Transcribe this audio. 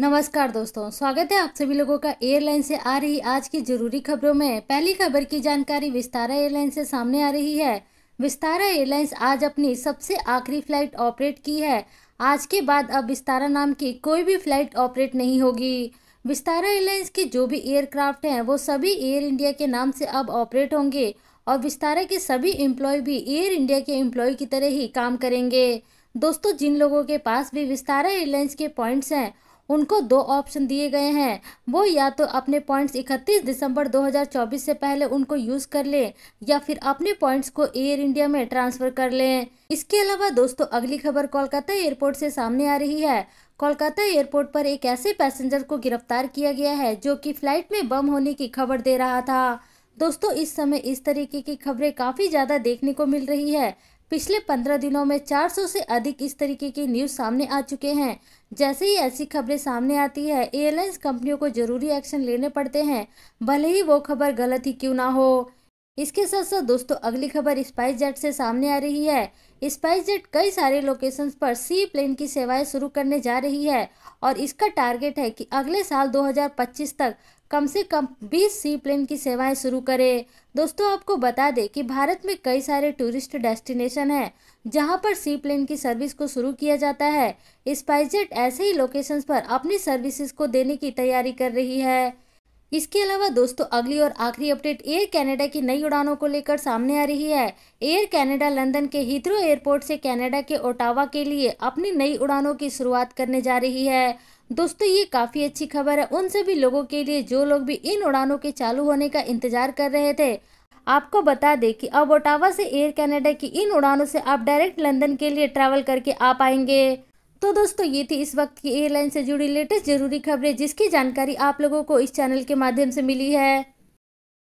नमस्कार दोस्तों स्वागत है आप सभी लोगों का एयरलाइन से आ रही आज की जरूरी खबरों में पहली खबर की जानकारी विस्तारा एयरलाइन से सामने आ रही है विस्तारा एयरलाइंस आज अपनी सबसे आखिरी फ्लाइट ऑपरेट की है आज के बाद अब विस्तारा नाम की कोई भी फ्लाइट ऑपरेट नहीं होगी विस्तारा एयरलाइंस के जो भी एयरक्राफ्ट हैं वो सभी एयर इंडिया के नाम से अब ऑपरेट होंगे और विस्तारा के सभी एम्प्लॉय भी एयर इंडिया के एम्प्लॉय की तरह ही काम करेंगे दोस्तों जिन लोगों के पास भी विस्तारा एयरलाइंस के पॉइंट्स हैं उनको दो ऑप्शन दिए गए हैं वो या तो अपने पॉइंट्स 31 दिसंबर 2024 से पहले उनको यूज़ कर लें या फिर अपने पॉइंट्स को एयर इंडिया में ट्रांसफ़र कर लें इसके अलावा दोस्तों अगली खबर कोलकाता एयरपोर्ट से सामने आ रही है कोलकाता एयरपोर्ट पर एक ऐसे पैसेंजर को गिरफ्तार किया गया है जो कि फ्लाइट में बम होने की खबर दे रहा था दोस्तों इस समय इस तरीके की खबरें काफ़ी ज़्यादा देखने को मिल रही है पिछले पंद्रह दिनों में 400 से अधिक इस तरीके के न्यूज़ सामने आ चुके हैं जैसे ही ऐसी खबरें सामने आती है एयरलाइंस कंपनियों को जरूरी एक्शन लेने पड़ते हैं भले ही वो खबर गलत ही क्यों ना हो इसके साथ साथ दोस्तों अगली खबर स्पाइस जेट से सामने आ रही है स्पाइस जेट कई सारे लोकेशन पर सी प्लेन की सेवाएं शुरू करने जा रही है और इसका टारगेट है कि अगले साल 2025 तक कम से कम 20 सी प्लेन की सेवाएं शुरू करें दोस्तों आपको बता दें कि भारत में कई सारे टूरिस्ट डेस्टिनेशन हैं जहां पर सी प्लेन की सर्विस को शुरू किया जाता है स्पाइसजेट ऐसे ही लोकेशंस पर अपनी सर्विसेज को देने की तैयारी कर रही है इसके अलावा दोस्तों अगली और आखिरी अपडेट एयर कनाडा की नई उड़ानों को लेकर सामने आ रही है एयर कनाडा लंदन के हीथ्रो एयरपोर्ट से कनाडा के ओटावा के लिए अपनी नई उड़ानों की शुरुआत करने जा रही है दोस्तों ये काफ़ी अच्छी खबर है उन सभी लोगों के लिए जो लोग भी इन उड़ानों के चालू होने का इंतजार कर रहे थे आपको बता दें कि अब ओटावा से एयर कनाडा की इन उड़ानों से आप डायरेक्ट लंदन के लिए ट्रैवल करके आ पाएंगे तो दोस्तों ये थी इस वक्त की एयरलाइन से जुड़ी लेटेस्ट जरूरी खबरें जिसकी जानकारी आप लोगों को इस चैनल के माध्यम से मिली है